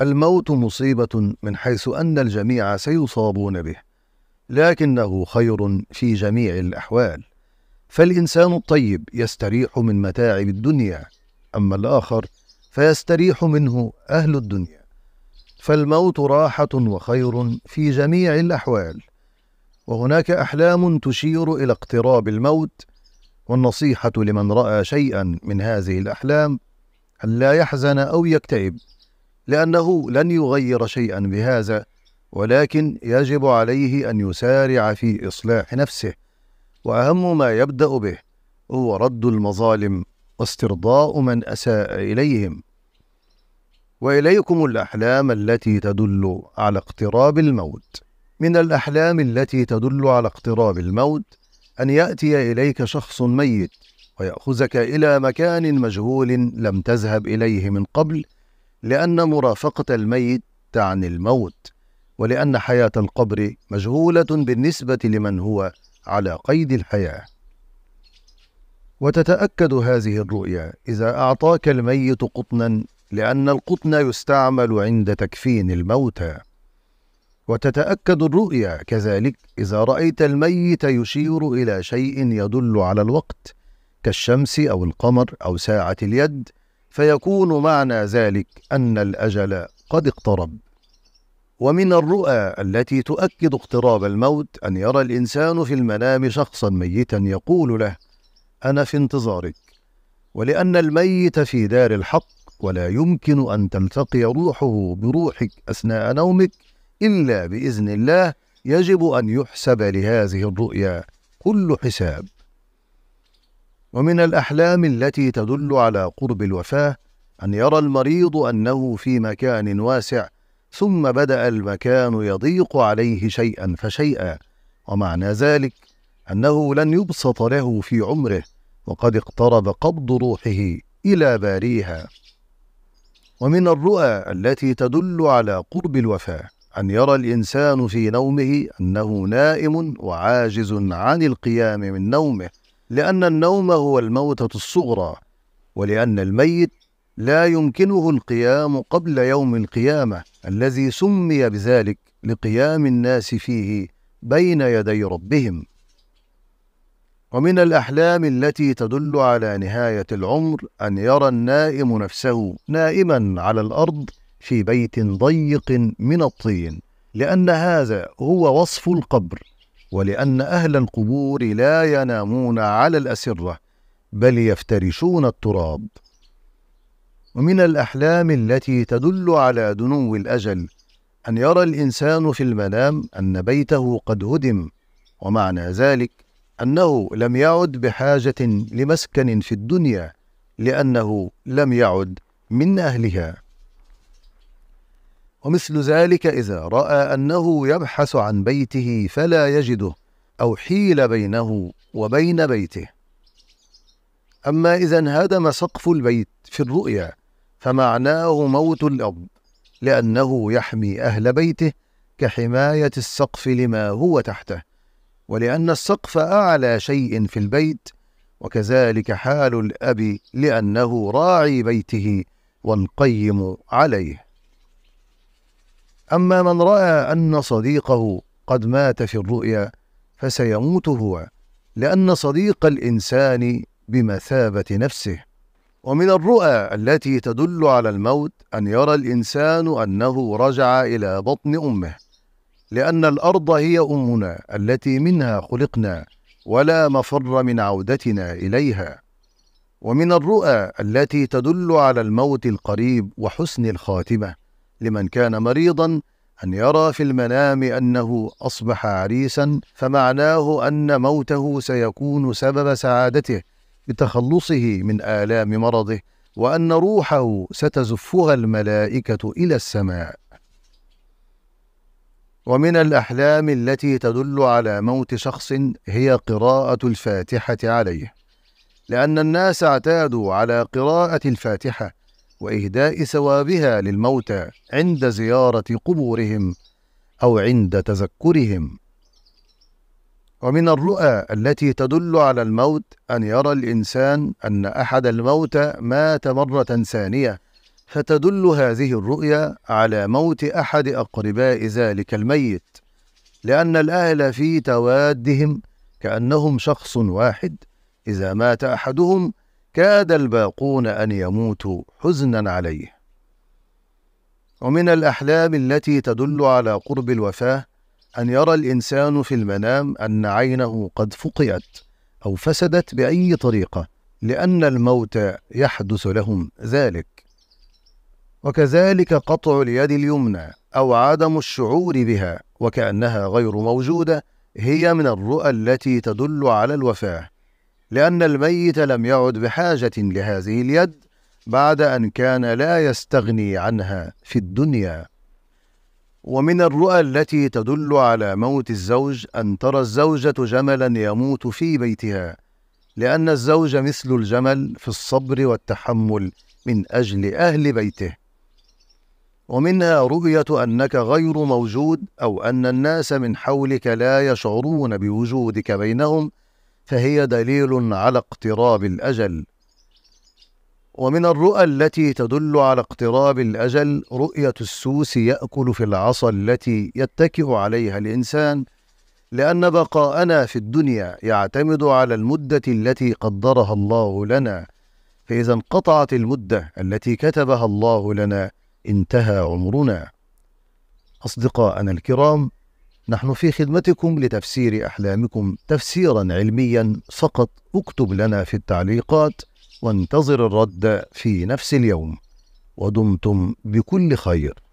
الموت مصيبة من حيث أن الجميع سيصابون به، لكنه خير في جميع الأحوال، فالإنسان الطيب يستريح من متاعب الدنيا، أما الآخر فيستريح منه أهل الدنيا، فالموت راحة وخير في جميع الأحوال، وهناك أحلام تشير إلى اقتراب الموت، والنصيحة لمن رأى شيئا من هذه الأحلام ألا يحزن أو يكتئب لأنه لن يغير شيئا بهذا ولكن يجب عليه أن يسارع في إصلاح نفسه وأهم ما يبدأ به هو رد المظالم واسترضاء من أساء إليهم وإليكم الأحلام التي تدل على اقتراب الموت من الأحلام التي تدل على اقتراب الموت أن يأتي إليك شخص ميت ويأخذك إلى مكان مجهول لم تذهب إليه من قبل لأن مرافقة الميت تعني الموت ولأن حياة القبر مجهولة بالنسبة لمن هو على قيد الحياة وتتأكد هذه الرؤيا إذا أعطاك الميت قطنا لأن القطن يستعمل عند تكفين الموتى وتتأكد الرؤيا كذلك إذا رأيت الميت يشير إلى شيء يدل على الوقت كالشمس أو القمر أو ساعة اليد فيكون معنى ذلك أن الأجل قد اقترب ومن الرؤى التي تؤكد اقتراب الموت أن يرى الإنسان في المنام شخصا ميتا يقول له أنا في انتظارك ولأن الميت في دار الحق ولا يمكن أن تلتقي روحه بروحك أثناء نومك إلا بإذن الله يجب أن يحسب لهذه الرؤيا كل حساب ومن الأحلام التي تدل على قرب الوفاة أن يرى المريض أنه في مكان واسع ثم بدأ المكان يضيق عليه شيئا فشيئا ومعنى ذلك أنه لن يبسط له في عمره وقد اقترب قبض روحه إلى باريها ومن الرؤى التي تدل على قرب الوفاة أن يرى الإنسان في نومه أنه نائم وعاجز عن القيام من نومه لأن النوم هو الموتة الصغرى ولأن الميت لا يمكنه القيام قبل يوم القيامة الذي سمي بذلك لقيام الناس فيه بين يدي ربهم ومن الأحلام التي تدل على نهاية العمر أن يرى النائم نفسه نائما على الأرض في بيت ضيق من الطين لأن هذا هو وصف القبر ولأن أهل القبور لا ينامون على الأسرة بل يفترشون التراب ومن الأحلام التي تدل على دنو الأجل أن يرى الإنسان في المنام أن بيته قد هدم ومعنى ذلك أنه لم يعد بحاجة لمسكن في الدنيا لأنه لم يعد من أهلها ومثل ذلك إذا رأى أنه يبحث عن بيته فلا يجده أو حيل بينه وبين بيته أما إذا انهدم سقف البيت في الرؤيا فمعناه موت الأب لأنه يحمي أهل بيته كحماية السقف لما هو تحته ولأن السقف أعلى شيء في البيت وكذلك حال الأب لأنه راعي بيته والقيم عليه أما من رأى أن صديقه قد مات في الرؤيا فسيموت هو لأن صديق الإنسان بمثابة نفسه ومن الرؤى التي تدل على الموت أن يرى الإنسان أنه رجع إلى بطن أمه لأن الأرض هي أمنا التي منها خلقنا ولا مفر من عودتنا إليها ومن الرؤى التي تدل على الموت القريب وحسن الخاتمه لمن كان مريضا أن يرى في المنام أنه أصبح عريسا فمعناه أن موته سيكون سبب سعادته بتخلصه من آلام مرضه وأن روحه ستزفها الملائكة إلى السماء ومن الأحلام التي تدل على موت شخص هي قراءة الفاتحة عليه لأن الناس اعتادوا على قراءة الفاتحة واهداء ثوابها للموتى عند زياره قبورهم او عند تذكرهم ومن الرؤى التي تدل على الموت ان يرى الانسان ان احد الموتى مات مره ثانيه فتدل هذه الرؤيا على موت احد اقرباء ذلك الميت لان الاهل في توادهم كانهم شخص واحد اذا مات احدهم كاد الباقون أن يموتوا حزنا عليه ومن الأحلام التي تدل على قرب الوفاة أن يرى الإنسان في المنام أن عينه قد فقئت أو فسدت بأي طريقة لأن الموت يحدث لهم ذلك وكذلك قطع اليد اليمنى أو عدم الشعور بها وكأنها غير موجودة هي من الرؤى التي تدل على الوفاة لأن الميت لم يعد بحاجة لهذه اليد بعد أن كان لا يستغني عنها في الدنيا ومن الرؤى التي تدل على موت الزوج أن ترى الزوجة جملا يموت في بيتها لأن الزوج مثل الجمل في الصبر والتحمل من أجل أهل بيته ومنها رؤية أنك غير موجود أو أن الناس من حولك لا يشعرون بوجودك بينهم فهي دليل على اقتراب الأجل ومن الرؤى التي تدل على اقتراب الأجل رؤية السوس يأكل في العصا التي يتكئ عليها الإنسان لأن بقاءنا في الدنيا يعتمد على المدة التي قدرها الله لنا فإذا انقطعت المدة التي كتبها الله لنا انتهى عمرنا أصدقاءنا الكرام نحن في خدمتكم لتفسير أحلامكم تفسيرا علميا فقط اكتب لنا في التعليقات وانتظر الرد في نفس اليوم ودمتم بكل خير